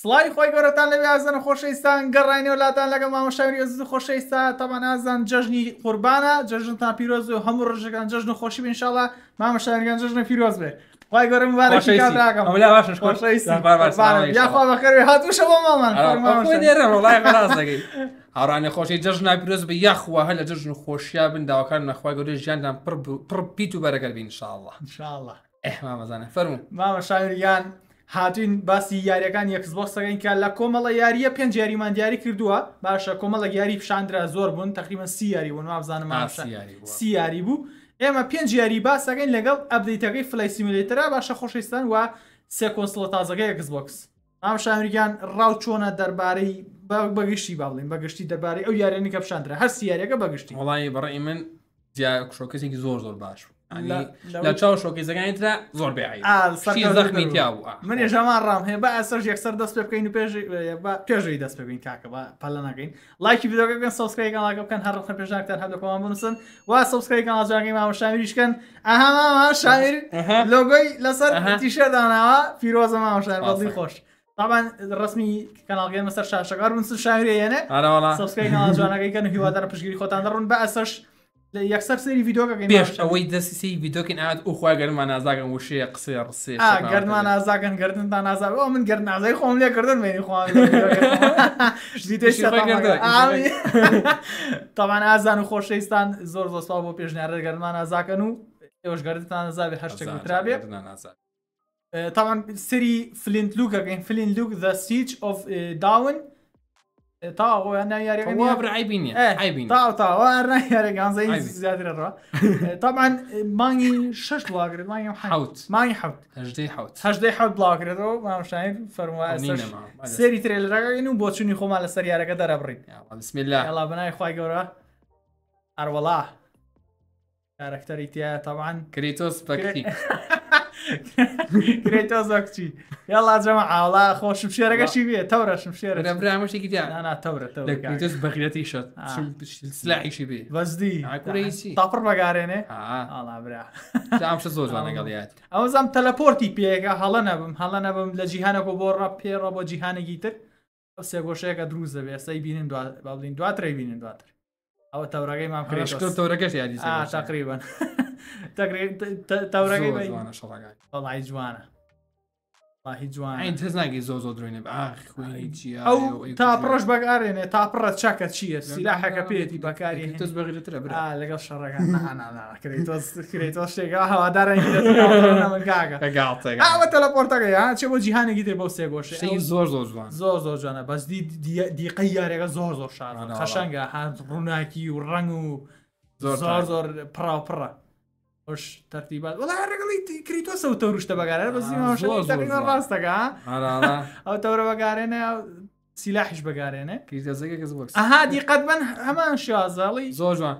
سڵی خۆی گەۆرەتان لەوێ ئازانە خۆشەویستان گەڕینەوە لاتان لەگە مامەشاری ئەزی خۆشەویستا تەمان ئازان جەژنی قوربانە جەژنتان پیرۆز و هەموو ڕژەکان جەژن و خۆشی بینشاڵە مامەشارگان جەژنە پیرۆز بێت. خی گەرم یاخواخەر هاتوشە بۆ مامان هاڕانی خۆشی جەژنا پیرۆز بە یاخوا هە لە جژن خۆشیا بن داواکان نەخوای گەوری ژیاندان پڕ پیت و بەرەگەر بینشاءله ئەمامەزانە فەرمو مامە شاعریان هاتوین باسی یاریەکان یەکسبۆسەکەین کە لە کۆمەڵە یاریە پێنج یاریمان دیاری کردووە باشە کۆمەڵە یاری پیشاندرا زۆر بوون تقریبا سی یاری بوون وابزانم سی یاری بوو ئێمە پێنج یاری باسەکەین لەگەڵ ئەبدەیتەکەی فلی سیمیلێترا باشە خۆشستان و سێ کۆنسڵە تازەکەی یەکسبکس ئامش ئەمریکان ڕاو چۆنە دەربارەی بەگشتی باڵین بەگشتی دەربارەی ئەو یاریێنی کە پیشاندرا هەر سیارەکە بەگشتی وڵی بەڕی من کشۆکەسێکی زۆر زۆر باش بوو لە چاو شۆکیزەکانیترا زۆر زەخمیتیا بوو من ێژەمان ڕام هەیە بە ئەسەر یەکسەر دەست پێ بکەین و پێژ پێژی دەست پێبین کاکە بە پەلە نەکەین لایکی بدۆگەکەن سوسکریگەڵاگە بکەن هەڕخە پێژاکتەر هەدەکەمان بنووسن وا سوسکریگەڵاجاگەی ماوە شامیریشکەن ئەهاما شاعر لۆگۆی لەسەر تیشەداناوە فیرۆزە ماوەشار بەڵی خۆش. طبعا رسمی کانالگەن مەسەر شاشەکار بنس شاعرێنێ سوسکریگەڵاجوانەکەی کەن هیوادار پشگیری خۆتان دەڕون بە ئەسەش یەکسەر سری یددیوۆگە پێش ئەوەی دەسیسی یددیوکن ئاات ئوخوا گەرممان نازاگەن وشەیە قسێ ڕسێ گەرممان نازاگەن گردن تا نازار ئەو من گەر نازای خۆم لێ کردن مێنی خوان ئازان و خۆشەویستان زۆر زۆستا بۆ پێشنیارە گەرممان نازاکەن و ئێوەش گەردتان نزاابێ هەشتێکرابێ تاوان سری فلینت لوک ئەگەین فلین لوک the siege of داون تاو يعني إيه، انا يا ريغان طواب عيبين يعني عيبين تاو تاو انا يا ريغان زي زيادة الرا إيه، طبعا ماني شش بلاغر ماني حوت ماني حوت هجدي حوت هجدي حوت بلاغر رو ما مشاين فرموا سيري تريلر يعني بوتشوني خو مال سريا رك در ابرين بسم الله يلا بناي خوي جورا ار والله كاركتر طبعا كريتوس باكتي کرێت تۆزۆ کچی یاڵا جەمە ئاڵا خۆشم شێرەگەشی بێ تەورەشم شێرە برامەشێکی دیاناتەورەتەس بەغیرەتی شت سلاحیشی بێ بەزدی تاپڕ بەگارێنێ ئاڵابراامشە زۆران لەگەڵیات ئەوزام تەلەپۆرتی پێگە هەڵە نەبم هەڵە نەبم لە جیهانەکە بۆ ڕە پێڕە بۆ جیهانێکی تر سێگۆشەیەەکە دروست دەبێ سەی بینن باڵین دواترێ بینن دواتر ئەو تەورەکەی مام تەورەکەش یادی تقریبان تەورەکەی جوانە هیچ ناگەی زۆ زۆ درێنێ تا پڕۆژ بەکارێنێ تا پڕەت چاکە چییە سیلاحەکە پێێتی بەکاری تۆز بەغیرترە برا لەگەڵ شەڕەکەکرێتۆ شتێکا هەوادارەگاتە لە پۆرتەکە یا چ بۆ جیهانێکی تر بۆ سێ گۆش زۆر زۆر جوان زۆر زۆر جوانە بەس دیقی یارێکە زۆر زۆر شاران خەشەنگە هاان ڕووناکی و ڕنگ و زۆر زۆر پراپڕە. hoş tertibat. Valla regli kritosa u tavrushta bagare, bazi ma hoş taqiqan rastaka. Ara ara. Au tavra bagare ne سلاحش بەگارێنە ئەها دیقەت من هەمان شازاڵی زۆر جوان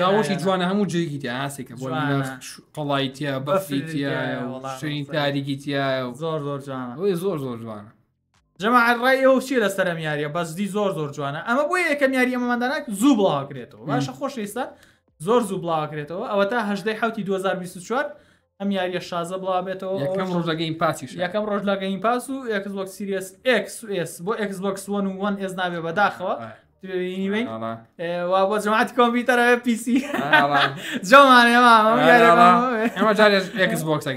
چاوەشی جوانە هەموو جێگیت ئاسێکە بۆ قڵایتە بەفریتیە تاریگیتە زۆر زۆر جوانە ئەوی زۆر زۆر جوانە جەماڕای ئەو چی لە سەرم یاریە بەزدی زۆر زۆر جوانە ئەمە بۆ یەکەم یاری ئەمەمەداناک زوو بڵاوکرێتەوە باشە خۆش ئێستا زۆر زوو بڵاوکرێتەوە ئەوە تا هەشدەی حوتی 2024 ئەم یاریە شازە بڵاوێتەوە یەکەم ڕۆژەگەین پاسیش یەکەم ڕۆژ لەگەین پاس و یەکزبک سیریس XS بۆ Xbox One و 1S ناوێ بەداخەوە بینین وا بۆ جماعات کۆمپیوتەرە پیسی جۆمانێمە جارێکسبکسری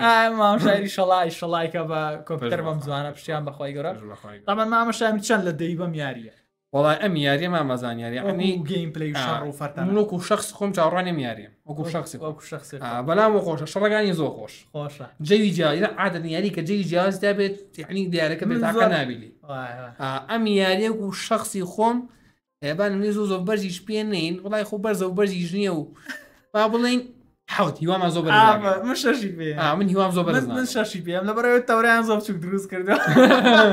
شەڵی شەڵایکە بە کۆمپیوتەر بەم زوانە پشتیان بەخوای گەۆرە ئەمە مامەشامی چەند لە دەی بەم یاریە وڵای ئەم یاریە مامەزان یاری گەیم پلوەکو شخص خۆم چاڕوانێ یاریم وەکو شخصی شخص بەلام و خۆشە شەڕەکانی زۆر خۆش خۆشە جەوی جاریدا عادەن یاری کە جەوی جیاز دەبێت یعنی دیارەکە بێت تاکە نابیلی ئەم یاریەک و شخصی خۆم هێبان نێ زۆ زۆ بەرزیش پێ نین وڵای خۆ بەرزە و بەرزیش نییە و با بڵین حوت هیوام زۆ من هیوام زۆ ششی پێم لە بەرەوە تەوریان زۆ چوک دروست کردو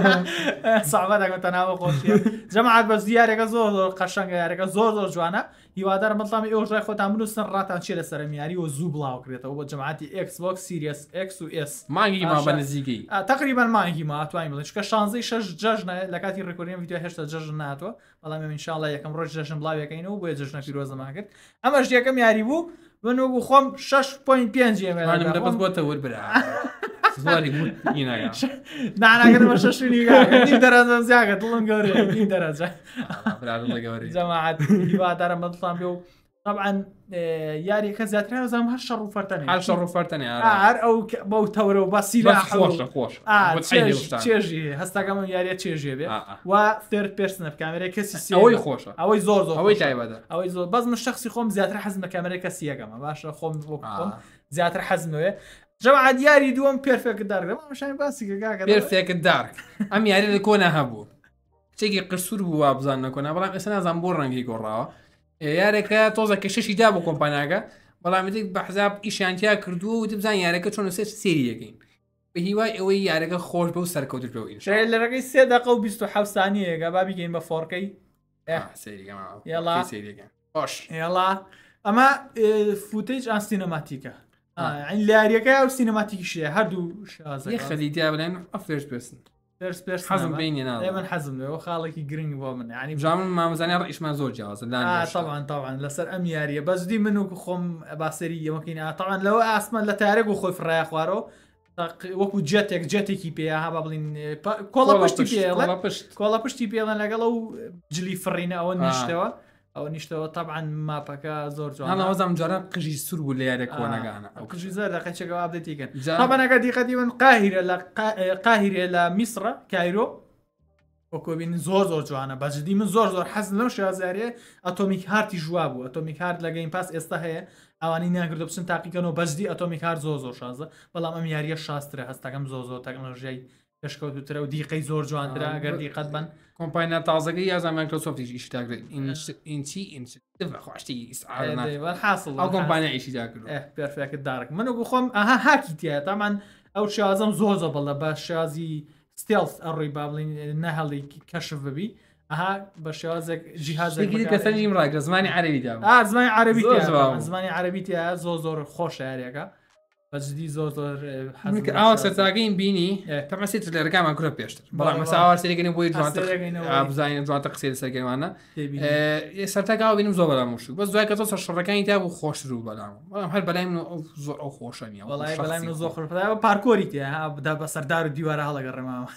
ساغەتەکە تەناوە خۆشی جەماعات بە زیارێکەکە زۆر زۆر قەشەنگە یارێکەکە زۆر زۆر جوانە هیوادار مەڵامی ئەو ڕای خۆتان بنووسن ڕاتان چێ لە سەرمیاری و زوو بڵاو کرێتەوە بۆ جەماعتی ئەکسبک سیریس ئەکس و ئس مانگی ما بە نزیگەی تقریبان مانگی ماتوانین بڵێن کە شانزەی شش جژنە لە کاتی ڕکۆریان ویددیو هێشتا جژن ناتوە بەڵام منشاڵە یەکەم ڕۆژ جەژن بڵاوەکەینەوە بۆ جژنە پیرۆزەمان کرد ئەمەش یەکەم یاری بوو من وەگو خۆم 6.5 بەس بۆتە وەربراگەمە ششنی دەرەزە زیاگە دڵم گەورە دەرەزە جەماعات هیوادارە مەڵان پێ و طبعا یاریەکە زیاتر زانام هەر شەڕ و فەرتەن هەر شەڕ و فەرتەنێ هەر ئەو بە تەورە و باسی خۆشە تشيجي چێژی هەستاگەم یاریە چێژێ بێ و فێر پێرسنە کامێرە اوي ئەوەی خۆشە ئەوەی زۆر اوي ئەوەی تایبەدە ئەوەی زۆر بەز من شخصی خۆم زیاتر حەزمە کامێرە کەسی خوم باشە خۆم حزم زیاتر حەزمەوێ جەعاد یاری دووەم پێرفێکت دارگەمەشانی باسیگەگا پێرفێکت دارک ئەم یاری لە کۆنا هەبوو چێکی قرسور بوو وا بزان نەکۆنا بەڵام ئێستا نازان بۆ ڕەنگی گۆڕاوە یارێکە تۆزەکە شەشی دا بۆ کۆمپانیاگە بەڵامێک بەحزاب ئیشانتیا کردووە و دەبزان یارەکە چۆن سێ سریەکەین بە هیوای ئەوەی یارەکە خۆش بە و سەرکەوتەوەین لە ڕگەی سێدەق و 27 سانیەکە بابیگەین بە فۆڕکەی ئێڵا ئەمە فوتج ئان سینەماتیکە ئەین لاریەکە و سینەماتیکیشە هەردوو خەلیدیا بڵێن ئەفرێش بێستن فيرست بيرسون حزم بيني ناظر دائما حزم وخالك جرين وومن يعني بجامل ما مزاني رئيس ما زوج جواز آه طبعا طبعا لسر ام ياريه بس دي منو خم باسريه ممكن آه طبعا لو اسمن تارق وخوي فرايا خوارو وەکو جێتێک جێتێکی پێها با بڵین کۆڵە پشتی پێڵە کۆڵە پشتی پێڵەن لا و جلی فڕینە ئەوە نیشتەوە ئەو نیشتەوە تاعاان ماپەکە زۆر جوانەوەزم جاران قژی سوور بوو لە یارە کۆنەگانە ئەو قژی زۆر دەقەچێکەوە ئابدەتیکەن جاابەکە دیقەتیون قاهرە لە قاهرێ لە میسرە کایرۆ کۆبین زۆر زۆر جوانە بەجددی من زۆر زۆر حەز لەو شازارێ ئەتۆمیک هاتی ژوا بوو ئەتۆمیک هارد لەگەین پاس ئێستا هەیە ئەوانی ناگرد بچن تاقیکەنەوە بەجددی ئەتۆمیک هار زۆر زۆر شازە بەڵام ئەم یاریە شاسترە هەستەکەم زۆ زۆر تەکنۆژیای پێشکەوتترە و دیقەی زۆر جوانرا گەردی قەتبند کۆمپاینا تازەکە یازان مایکرۆسۆفتیش ئیشتاکرێت ئینچی ئینچخواشتی حاصل ئەو کۆمپانیا ئیشیداکرێت دارک منە بخۆم ئەها هاکی تایە تامان ئەو شازم زۆ زە بڵە بە شازی ستێلس ئەڕێی بابلین نەهڵی کەشف ببی. بە شێوازێک ژیهاازێکی کەسەنجیم ڕاگە زمانی عربیدا زمانی عربی زمانی عربی تیا زۆ زۆر خۆش یاریەکە بەجددی زۆر زۆر ئاوا سەرتاگەین بینی تەمەسیت لە ڕگامان کوە پێشتر بەڵام مەساوا سرگەنی بۆی بزانین جواتە قسەی سەرگەوانە سەرتاگاو بینم زۆر بەلام وشت بە دوای کە تۆ سەرشەڕەکانی تا بۆ خۆش و بەلام بەڵام هەر بەلایم زۆر ئەو خۆشە نیە وڵای بەلایم زۆر خۆش پارکۆری تێ بدا بە سەردار و دیوارە هەڵەگە ڕێماوە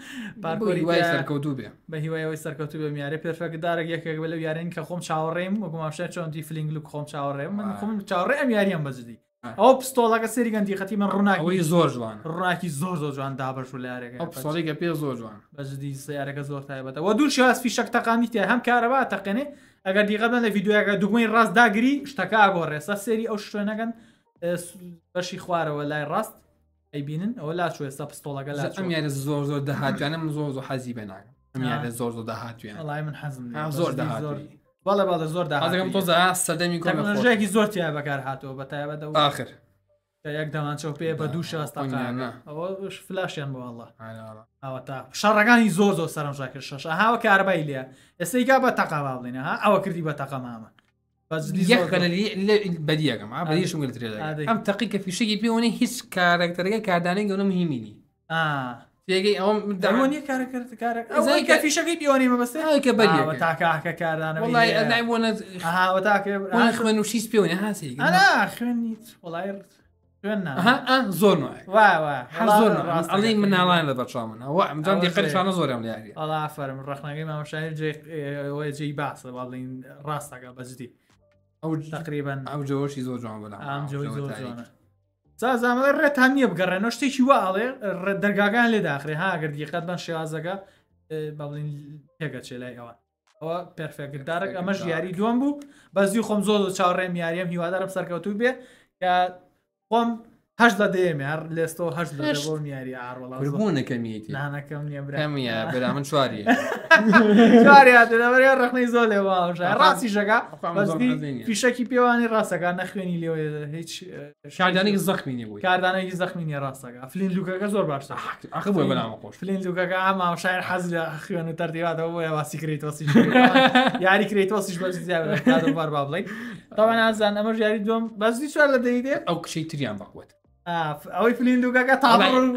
پارکۆری وای سەرکەوتوو بێ بە هیوایەوەی سەرکەوتو بە میارە پێرفەکەدارێک یەکێک بە لەو یارین کە خۆم چاوەڕێم وەگوماشە چۆنتی فلینگل و خۆم چاوەڕێم من خۆم چاوەڕێ ئەم یاریان بەجددی ئەو پستۆڵەکە سری گەندی خەتی من ڕووناکەوەی زۆر جوان ڕاکی زۆر زۆر جوان دابش و لارێک پسۆڵێکە پێ زۆر جوان بەجددی سیارەکە زۆر تایبەتەوە دوو شاسفی شەکتەقامی تێ هەم کارەبا تەقێنێ ئەگەر دیغەبن لە یددیوەکە دوگوی ڕاست داگری شتەکە ئاگۆڕێ سا سێری ئەو شوێنەکەن بەشی خوارەوە لای ڕاست ئەیبینن ئەوە لا شوێ ستا پستۆڵەکە لە ئەم یارە زۆر زۆر دەهاتوانم زۆر زۆر حەزی بەناگەم ئەم یارە زۆر زۆر دەهاتوێن لای من حەزم زۆر دەهات. بەڵە بەڵە زۆر داەکەم تۆزە سەدەمی کوژێکی زۆر تیا بەکار هاتەوە بە تایبەت آخر یەک دەمانچە پێ بە دوو شەستاش فلاشیان بۆڵە ئەوە تا شەڕەکانی زۆر زۆر سەرم ژاکرد شەش هاوە کاربای لێ ئێستیگا بە تەقاوا بڵێنە ها ئەوە کردی بە تەقەمامە بەدیەکەم بەدیشم ئەم تەقیکە فیشکی پێوەنی هیچ کارکتەرەکە کاردانەی گەونم هیمینی تێگەی ئەوم داوانی کارەکەەوەیکە فیشەکەی پیۆنیمە بەستەکە بە تاکەکە کاردانەوەتاکە خوێن و شیست پێونێ هاسی خوێنی وڵایت زۆر زۆر مناڵان لە بەچامنەوە ئەمجان دیقەشانە زۆرم یاری ئەڵا فەرم ڕخنەکەی مامەشایر جێی باسە باڵین ڕاستەکە بەجدی ئەو تقریبان ئەو جۆشی زۆر جوان بە ئەم جۆی زۆر جوانە زازامە ڕێتان نییە بگەڕێنەوە شتێکی واڵێ دەرگاگان لێ داخرێ هاگەر دیقەت بەن شێوازەکە باڵین پێگە چێ لای ئەوە ئەوە پرفێکدارێک ئەمەش یاری دوم بوو بەزی خۆم زۆر و چاڕێم یاریم هیوادارم سەرکەوتوو بێ کە خۆم هەش لە دێمێر لێستۆ هەش بۆ میاری ئاڕوەڵەکەمیتیەکەم نیە بەرا من چواری چواریێ ڕخنەی زۆر لێ باش ڕاستی ژەکە پیشەکی پێوانی ڕاستەکە نەخوێنی لێ هیچ شاردانێکی زەخمینی بووی کاردانێکی زەخمینی ڕاستەکە فلین لوکەکە زۆر باشە ئەخ بۆ بەنامە خۆش فلین لوکەکە ئاما شاعر حەز لە خوێن و تەردیواتەوە بۆ واسی کرێتۆسی یاری کرێتۆسیش بە زیابار با بڵێ تاوان نازان ئەمەژ یاری دوم بەزی چوار لە دەیدێت ئەو کشەی تریان بەقوت ئەوەی فلندوگەکە تا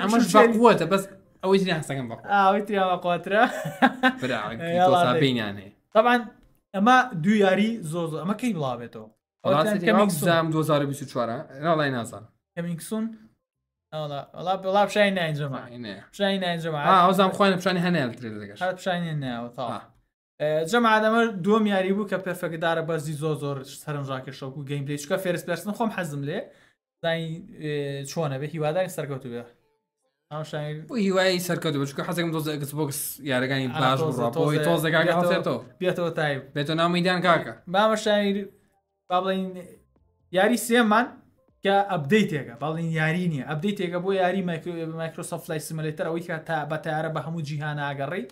ئەمەش بەقوتە بەس ئەوەی جیان سەگەم بە ئەوەی تریاوەقواترە بینیان هەیە تاوان ئەمە دو یاری زۆز ئەمە کەی بڵاوێتەوە زام 2024 ناڵای نازان کەمینکسون بڵا پشای ناینجمماشای ناینجمزام خوێن پیشانی هەنێ پیشانی ناوە جەمادەمە دوم یاری بوو کە پێفەکەدارە بەرزی زۆ زۆر سەرنجڕاکە شەکو گەیم پێچکە فێرس پرسن خۆم حەزم لێ چۆنە بە هیواداری سەرکەوت بێ هیوای سەرکەوت بچکە حەزێکم دۆز ئەکس بۆکس یارەکانی باش ڕۆپۆی تۆزەکانی هەڵێتەوە بێتەوە تای بێتە نامیدان کاکە بامەشانی با بڵین یاری سێمان کە ئەبدەیت تێگە باڵین یاری نییە ئەبدەیت تێگە بۆ یاری مایکرۆسۆفت لای سمەلێتەر ئەوەی کە تا بە تارە بە هەموو جیهان ئاگەڕیت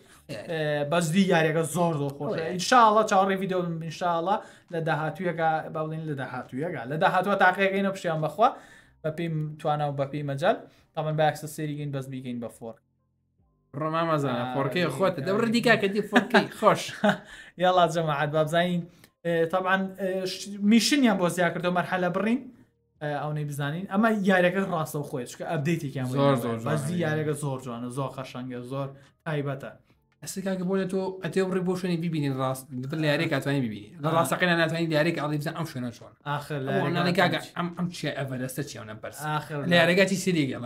بەزدی یاریەکە زۆر زۆر خۆش oh, انشاءڵە چاڕێ ویددیو منشاءڵە لە داهاتویەکە باڵین لە داهاتویەکە لە داهاتوە تاقیەکەینە پشیان بەخوا بە پێم توانە و بە پێی مەجال تامان باکسە سێریگەین بەس بیگەین بە فۆر ڕۆمامەزانە فۆرکەی خۆتە دەور دیکاکەدی فۆرکی خۆش یاڵات جەماعات بابزین تاعاان میشنیان بۆ زیاکردەوە مەرحەلە بڕین ئەوەی بزانین ئەمە یارەکە ڕاستەوە خۆی چکە ئەبدەیتێکیان بەزی یارەکە زۆر جوانە زۆر خەشەنگە زۆر تایبەتە. ئەسکاکە بۆێت تۆ ئەتێ ڕێ بۆ شوێنی ببینین ڕاست لە یارێک کاتوانانی ببینی لە ڕاستەکە ناتوانین دیارێک ئاڵی بزان ئەم شوێنە چۆن ئاخرکە ئەم ئەم چی ئەڤەرەستە چیانە بەرس لە یارەگاتی سریگە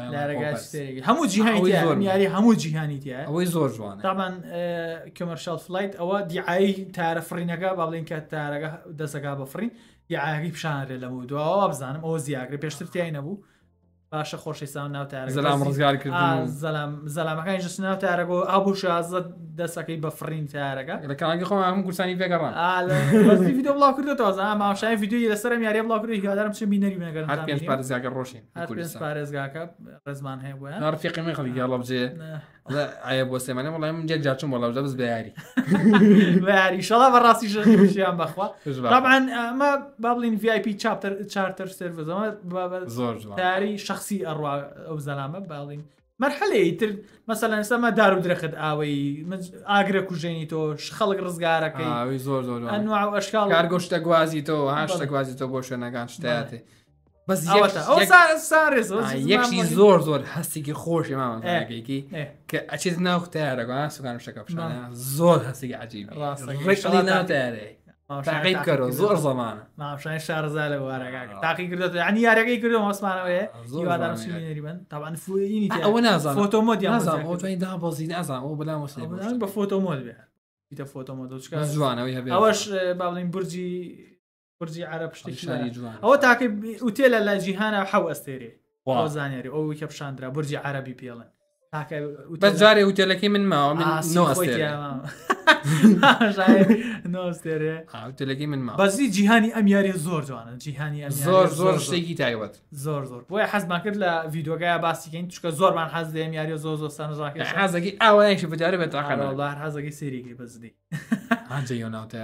هەموو جیهانی زۆر یاری هەموو جیهانی تیا ئەوەی زۆر جوان تامان کمەرشال فلایت ئەوە دیعایی تارە فرینەکە باڵین کە تارەکە دەسەکە بەفرین یاعاقی پیشانرێ لە بوودوەوە بزانم ئەو زیاگرێ پێشترتیای نەبوو باشە خۆشیسان ناوتار زەلام ڕزگار کرد زەلامەکانی جس ناوتارەگۆ ئابوو شازە دەسەکەی بەفرین تارەکە لەکەڵی خۆ هەم گوسانی پێگەڕان ویددیو بڵاو کردێتەوە ماوشای ویددیوی لەسەرم یاری بڵاو کردی هیوادارم چ بینەری مەگەن پێ پارێزگاکە ڕۆشین پارێزگاکە ڕێزمان هەیە ڕفیقی مەخەڵی یاڵەبجێ ئایا بۆ سێمانە بەڵام من جێک جاچم بۆ لەوجە بز بیاری یاری شڵا بە ڕاستی ژیان بەخوا ڕمان ئەمە بابلین VIP چاپتر چارتر سرەوە زۆر تاری شخصی ئەڕوا ئەو زەلامە باڵین مەرحەلەیتر مەسەلا ئێستامە دار و درەخت ئاوەی ئاگرە کوژێنی تۆ خەڵک ڕزگارەکەی زۆر زۆر ئەنوا ئەشکال گۆشتە گوازی تۆ هاشتە گوازی تۆ بۆ شوێنەکان شتاتێ بس یک سر سر یک چیز زور زور هستی که خوش من کی که چیز نه تیاره گان سکان شکاف شده بله. زور هستی که عجیبه رشدی نه تیاره تعقیب کرد زور زمانه ما شاید شهر زاله وارا تعقیب کرد یعنی یارا کی کرد ما اسمانه و یو آدم سیمینری من طبعا فو اینی او نازم فوتو مود یا نازم او تو این ده بازی نه نازم او بلا مسلم با فوتو مود بیت فوتو مود چیکار زوانه اوش بابلین برجی برجي عرب او جيهانا حو استيري او زانيري او ويكب شاندرا برجي عربي کە تاك اوتيل بس جاري اوتيل كي من ما من زور بو حز ما كد لا فيديو زۆر بس كي انت زۆر زور من حز امياري زور زور باسیکەین زاك حز كي او انا زۆر زۆر سانژاکە والله حز كي سيري كي بس دي بەزدی هەنجە یۆناوتە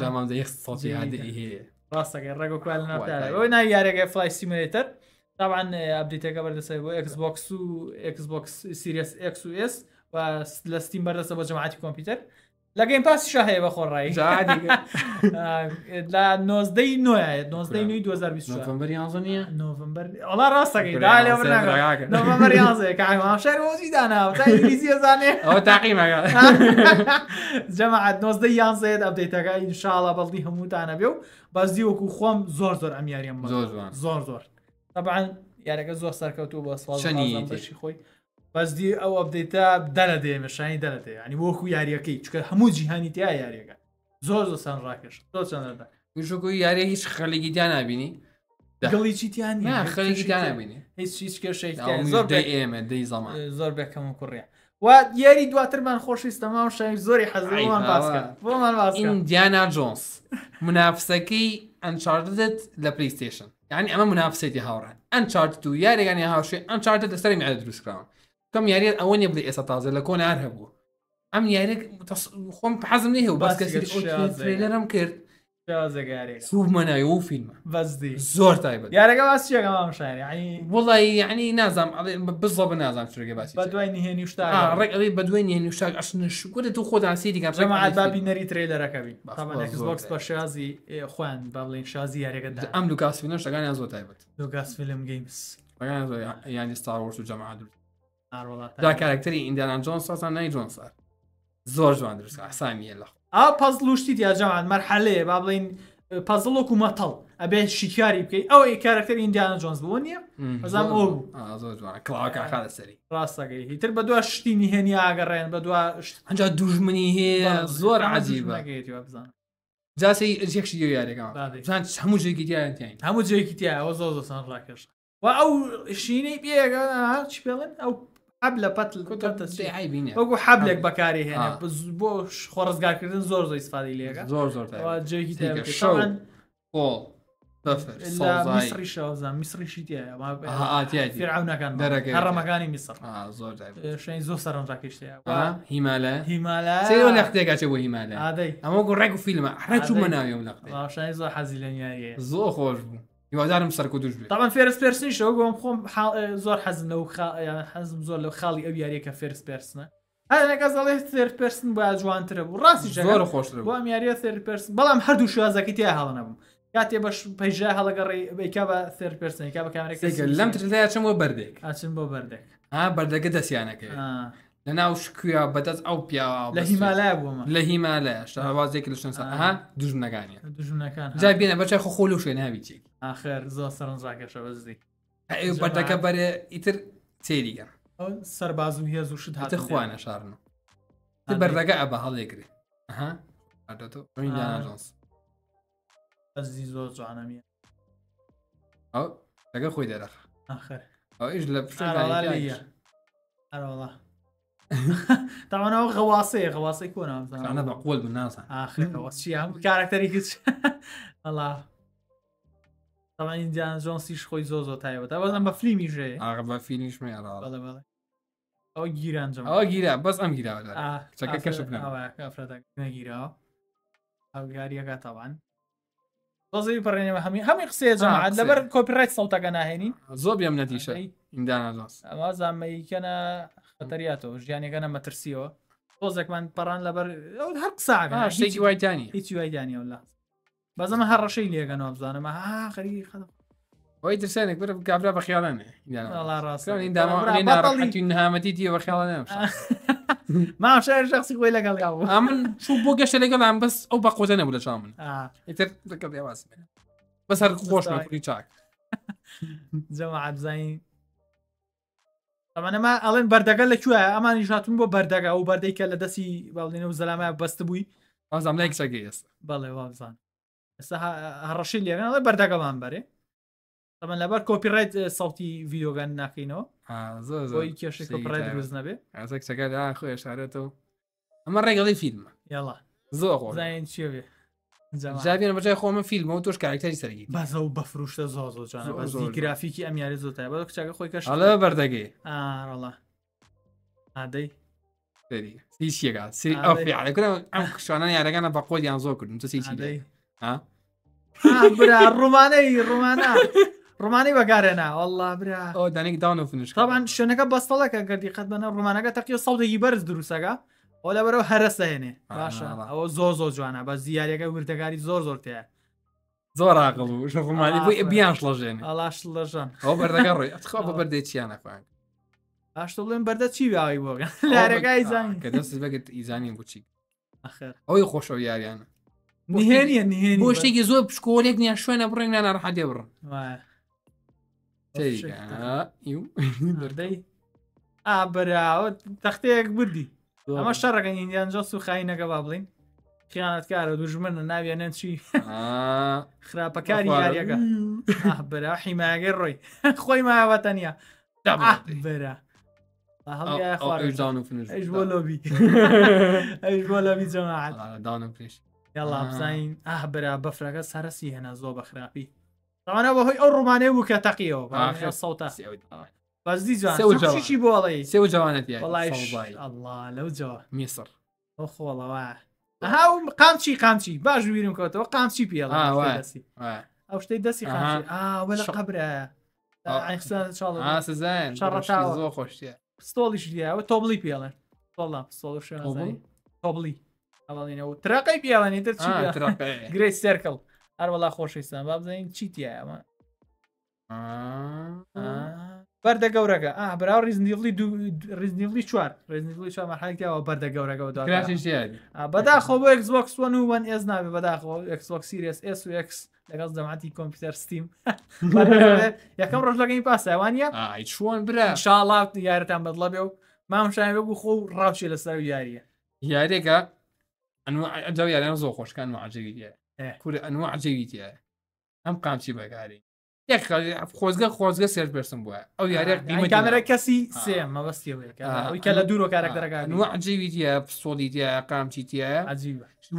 جامان یەخ صوتي هەندی هي ڕاستە ڕێگە کوال ناتارە ئەوی نای فلاي فلای طبعا ابديت قبل بەردەسەر بۆ ئەکس و اكس بوكس سيريس اكس و اس و لە ستیم بەردەسە جماعه الكمبيوتر لە گەیم پاسیش هەیە بە خۆڕایی لە نۆزدەی نوێ نۆزدەی نوی 2020 نیە نۆڤمبەر ئەڵا ڕاستەکەیمەریانزەیەزی داناویزیزانێ ئەو تاقیمەگە جەماعات نۆزدەی یانزەیە ئەبدەیتەکە ئینشاڵە بەڵدی هەمووتانە بێ و بەزدی وەکو خۆم زۆر زۆر ئەمیاریم زۆر زۆر زۆر تەبعاان یارەکە زۆر سەرکەوت و بە ساڵی خۆی قصدی ئەو ئەبدەیتە دەنەدێ مەشانی دەنەدێ ینی وەکو یاریەکەی چکە هەموو جیهانی تیا یاریەکە زۆر زۆ سان ڕاکەش تۆ چەندەدا وشکوی یاری هیچ خەلێکی دا نبینی دەڵی چیتیان خەلێکی دا نبینی هیچ زور کێشەی زۆر ئێمە زمان زور زۆر بەکەم کوڕیە و من دواترمان خۆشویستەما و شای زۆری حەزمان بۆمان دیانا جۆنس منافسەکەی ئەنچاردت لە پلیستشن یعنی ئەمە منافسێتی هاوڕان ئەنچارت و یاریگەانی هاوشێ ئەنچارتە دەسەری مە دروستکراون تم یاری ئەوە بڵی ئێستا تازە لە کۆنیان هەبوو ئەم یارێک خۆم حەزم نی هەیە باس کەسیلەرم کرد سومەنای و فیلمە بەزدی زۆر تایبەت یارەکە باششاری وڵی یعنی نازام بزڵ بە نازام چرگە باسی بە دوای نهێنی شتا ڕێک ئەوەی بە دوای نهێنی شتا ئەشنشگوتە تو خۆداسی دیگە ڕێمەعادبابی نەری ترێلەرەکەبی بۆکس بە بابلين شازي يا رجا ام لوكاس فيلم فیلم انا زو تايب لوكاس فيلم جيمز يعني ستار وورز وجماعه دا کارکتەری ئیندیانان جۆن ساسان نای جۆن سەر زۆر جوان درست ئاسانیە لە ئا پەز لوشتی دیاجان مەرحەلەیە با بڵین پەزڵۆکو مەتەڵ ئەبێ شیکاری بکەیت ئەو ی کارکتەر ئیندیانە جۆنس بوو نییە بەزان ئەو کلاکە سەری ڕاستەکەی هیتر بە دو شتینی هێنی ئاگەڕێن بە دو ئەجا دوژمنی هەیە زۆر عزیب بزان جاسی یەکشی یارێکان هەموو جێکی دییان هەموو جێکی تیا ئەو زۆ زۆسان ڕاکەش و ئەو شینەی پێگەن چی پێڵێن ئەو حبلە پەتلتەسی وەکو حبلێک بەکاری هێنا فرعون خۆ درک هر مکانی مصر آه زور زۆر جێگی اه، زور شازان میسریشی فراونەکان آه هیمالا هیمالا سعی کن هیمالە هیمالە لەختێکچێ هیمالا آدی اما گو ڕێک و فیلمە ڕێک و مەناوی لە آه، زۆر حەزی لەنیایە زور خوش بود هیوادارم سەرکو دوش بێت تاان فێرس پرسنیشەوە گۆم خۆم زۆر حەزنەوە حەزم زۆر لەو خاڵی ئەو یاریەکە فێرس پرسنە ئەگەڵێ سێرپرسن بە جوانترە بوو ڕاستی ژۆر خۆش بۆ میاریە سێرپرس بەڵام هەردوو شوازەکەی تیا هەڵە نەبووم کاتێ بەش پەیژە هەڵگەڕی بیکا بە سێرپرسنیکا بە کامێک لەم ترلای چم بۆ بەردێک ئاچن بۆ بەردێک بەردەگە دەسیانەکەی لە ناو شکویا بەدەست ئەو پیاوە لە هیمالای بوومە لە هیمالایش هەوازێک لە شەها دژونەکانی دژونەکان جا بینە بەچە خۆل و شوێناویچی آخر زۆ سەرنجڕاکەشەوەزی بەردەکە بەرێ ئیتر تێریگە سەرباز و هێز و شت هاتە خوانە شارن بەردەگە ئە بە هەڵێکری ئەزی زۆر جوانەمیە ئەو لەگە خۆی دەرەخ آخر ئەو ئیش لە پشت هەرڵە طبعا ئەو غەواسەیە غەواسی کۆناە بەقۆل بناسان ئاخیان کارکتەری هیچ ئەڵا تەوان ئینجان جۆنسیش خۆی زۆ زۆ تایەوە بەزم بە فلیمی ژێ بە فیلیش ئەو گیرانجە ئەو گیرە بەس ئەم گیراوەکە کەش نەگیرەوە ئەوگاریەکە تاوان زۆزی پڕێنەوە كوبي رايت قسێجان لەبەر کۆپیڕێت سەڵتەکە ناهێنین زۆ بێم جونز ما ئەما آه، نعم. آه، آه، زانمەیکەە بەتەریاتەوە ژیانەکە نە مەترسیەوە تۆزێکمان پەڕان وايد رسالك برا وایتانی هیچی وایدانی ولا بەزەمە هەر ڕەشەی لێگەنەوە بزانم ها خەری خەڵم ئەوی درسێنێک بر گابرا بە خیاڵانێ نهامەتی دیە بە خیاڵانێ ماشێ شخصی خۆی لەگەڵ من چوو بۆ گەشت لەگەڵام بەس ئەو بە قۆزە نەبوو لە چا من ئیتر دەکە دێواز بەسەر خۆشمە کوری چاک جماعه زين ئەمانەما ئەڵێن بەردەگە لەکوێ ئەمانی ژاتون بۆ بەردەگە ئەو بەردەیکە لە دەستی باڵێنە و زەلامە بەست بووی ئازام لای سەگە ئێستا بەڵێ وابزان ئێستا هەڕەشی لێگەن ئەڵێ بەردەگەمان بەرێ ئەمە لەبەر کۆپیڕیت ساوتی ڤیدۆگەن ناکەینەوە کێشی کۆپڕای دروست نەبێ ئازێک سەگەدا خۆ ێشارێتەوە ئەمە ڕێگەڵی فیلمە یاڵا زۆر چێ زاویان بەجای خۆمە فیلمە و تۆش کارکتەری سەرگی بەزە و بەفروشتە زۆ گرافیکی ئەمیارە زۆ تای بە کچکە خۆی کەش ئەڵە بەردەگەی ئاڵە ئادەی هیچ یەکات سری ئەم شوانان یارەکانە بە قۆلیان زۆر کردن تو سیچی برا ڕومانەی ڕومانە ڕومانی بەگارێنا ئەله برا دانێک داون و فنش تاان شوێنەکە بەستەڵەکە گردی قەت بەە ڕومانەکە تەقیە سەڵدەی بەرز دروستەکە ئەو لە بەرەو هەرسە هێنێ باشە ئەوە زۆ زۆ جوانە بە زیارەکە ورتەکاری زۆر زۆر تەیە زۆر ئاقڵ و شەخمانی بۆی بیان شڵەژێن ئالاش لەژان ئەو بەردەگە ڕێ ئەتخوا بە بەردە چیانەفاک ئاشت بڵێن بەردە چی باوی بۆگەن لارەکەی زان کە دەست بەگەت ئیزانین بچی ئەوی خۆشە یاریانە نهێنە نهێن بۆ شتێکی زۆر پشکۆلێک نیە شوێنە بڕێن نان ڕحادێ بڕن بەردەی ئابراوە تەختەیەک بردی ئەمە شەڕەکەن ئیندیان جۆس و خاینەکە با بڵین خیانەتکارە دوژمنە ناویانەن چی خراپەکاری یاریەکە برا حیماگە ڕۆی خۆی ماوەتەنیا برا یاڵابزین ئاه برا بەفرەکە سەرسی هەنا زۆ بە خراپی ڕوانە بەهۆی ئەو ڕوومانەیە بوو کە تەقیەوە سەوتاسی ئەوی باش جوان سو جوان شي بولي سو جوان يعني والله الله لو جوا مصر اخ والله واه ها قام شي قام شي باش ويرم كوتو قام شي بيلا اه واه او شتي دسي قامشي اه ولا قبره عين ان شاء الله اه سزان شر تاو زو خوش يا ستولي شي يا توبلي بيلا والله ستولي شو زين توبلي اولين او ترقي بيلا ني درتشي اه ترقي جريت سيركل ار والله خوش هستم باب زين تیا تي آه آه, آه، بەردە گەورەکە ئا برا ریزنیڵی ریزنیڵی چوار ریزنیڵی چوار مەحەکەەوە بەردە گەورەکەەوە بەداخۆ بۆ ئەکسبکس وان و وان ئێز ناوێ بەداخۆ ئەکسبکس سیرس SX لەگەڵ دەماتی کۆمپیوتەر ستیم یەکەم ڕۆژەکەی پاسەوانە چۆن برا شاڵات یارەتان بەدڵە بێ و مام شان بگو خۆ ڕاوچێ لەسەر یاریە یارێکە ئەنجاو یاریان زۆ خۆشکان و عجەوی کوور ئەنوە عجەوی تە ئەم قامچی بەگاری خۆزگە خۆزگە سێر برسم بووە ئەو یاریمەکانرە کەسی سێ مەوەستیەوەیکە لە دوور کارکتەرەکانوەجیویە پسۆلی دیە قامچی تە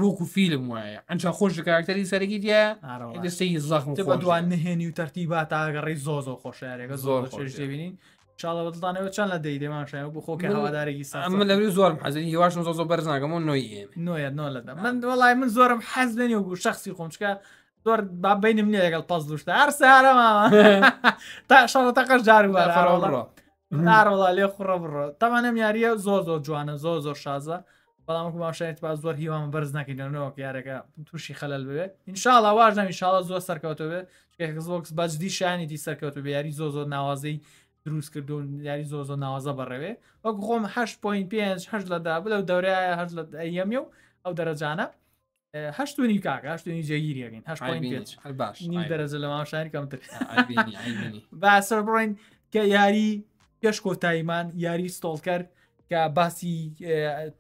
وەکو فیلم وایە ئەنج خۆش کارکتەری سەرگی دیە دەستی زەخم دوان نهێنی و تەرتیبات تاگەڕی زۆ زۆ خۆشارێکە زۆر بینین چاڵەوەڵانەوە چند لە دەی دێمانشای بۆ خۆکە هەوادارێکی سا من لەوری زۆرم حەزی هیواشم زۆ بەرزناگەم و نوۆی نوۆە نۆ لەدا من وڵای من زۆرم حەز لێنی و شخصی خۆمچکە زۆر بابینم نیە لەگەڵ پاس دوشتە هەر سارە ماوە تا شەڕەتەقەش جاروەڵا لێ خوڕە بڕۆ تەمانم یاریە زۆ زۆر جوانە زۆ زۆر شازە بەڵام ماشێت با زۆر هیوام بەرز نکردنەوە یارەکە تووشی خەلل بێ انشاالله واژ نام انشاالله زۆر سەرکەوتە بێ زۆکس بەجددی شانی دی سەرکەوت بێ یاری زۆ زۆر ناوازەی دروست کردو یاری زۆ زۆر ناوازە بەڕێوێ وەک خۆم 8.5 لەدا بلە دەورەیە هەر لە ئەمی و ئەو دەرەجانە هەشتونی کاک هەشتونی جێگیریگەین هەش باش نیم دەرەزە لە ماوەشاری کەمتر باسەر بڕین کە یاری پێش کۆتاییمان یاری ستۆڵکەر کە باسی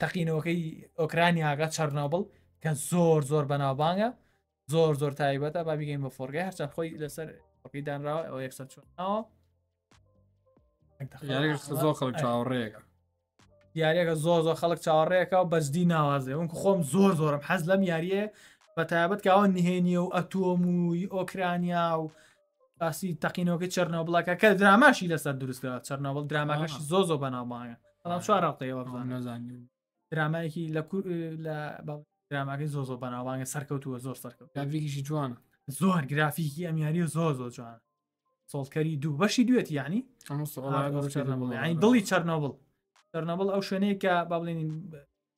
تەقینەوەکەی ئۆکرانی ئاگات چارنابڵ کە زۆر زۆر بەناوبانگە زۆر زۆر تایبەتە با بگەین بە فۆرگای هەرچەند خۆی لەسەر ئۆکی دانراوە ئەو یەکسەر چۆنەوە زۆر خەڵک چاوەڕێگە یاریەکە زۆر زۆر خەڵک چاوەڕێەکە و بەزدی ناوازێ ونکە خۆم زۆر زۆرم حەز لەم یاریە بە تایبەت کەەوە نهێنیە و ئەتۆم و ئۆکرانیا و باسی تەقینەوەکە چرنۆبڵەکە کە دراماشی لەسەر درستەوە چرنۆبڵ دراماکەشی زۆ زۆ بەناومانە بەڵام شو ڕاڵتەیەوە بزان نزانانی درامایەکی لە دراماکەی زۆ زۆ بەناوانگە سەرکەوتووە زۆر سەرکەوت گرافیکیشی جوانە زۆر گرافیکی ئەمیاری و زۆ زۆ جوانە سڵکەری دوو بەشی دوێت ینی دڵی چرنۆبڵ چرنەبڵ ئەو شوێنەیە کە با بڵێنین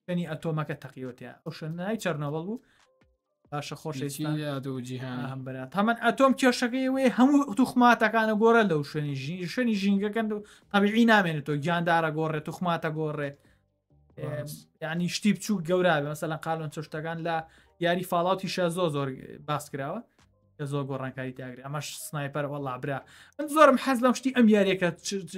شوێنی ئەتۆمەکە تەقیوتەیە ئەو شوێنای چرنەبڵ بوو باشە خۆشجییهان هەم بەات هەمان ئەتۆم کێشەکەی وێ هەموو توخماتەکانە گۆرە لەو شوێنی ژین شوێنی ژینگەکەند و هەبیعی نامێنێتەوە گیاندارە گۆڕێت توخماتە گۆڕێ ینی شتی بچوو گەورابێ مەسەلا قالۆن چشتەکان لە یاری فاڵاتی شە زۆ زۆر باس کراوە زۆر گۆڕانکاری تاگری ئەمەش سنایپەر وەڵا برا من زۆرم حەز لەم شتی ئەم یاریەکە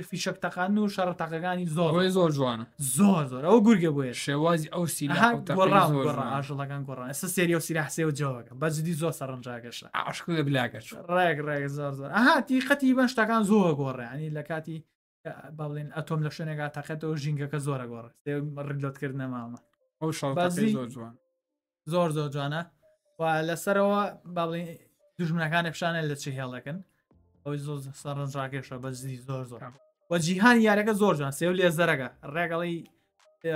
فیشک تەقان و شەڕ تاقەکانی زۆر زۆر جوانە زۆر زۆر ئەو گورگە بۆیە شێوازی ئەو سیلاگەان گۆڕان ئەس سری و سیراحسێ و جەوەکە بەجددی زۆر سەرنجاگەشت عشک بلاگەش ڕێک ڕێک زۆر زۆر ئاهاتی قەتی بەن شتەکان زۆر گۆڕێنی لە کاتی باڵێن ئەتۆم لە شوێنێکا تەقێتەوە ژینگەکە زۆرە گۆڕێ ڕگلۆتکرد نەمامە ئەو شڵ زۆر جوان زۆر زۆر جوانە و لەسەرەوە باڵین دژمنەکانی پیششانە لە چه هێڵەکەن ئەوی زۆر سەرنجڕاکێشە بەزی زۆر زۆر بە جیهانی یارەکە زۆر جان سێو لێ زەرەکە ڕێگەڵی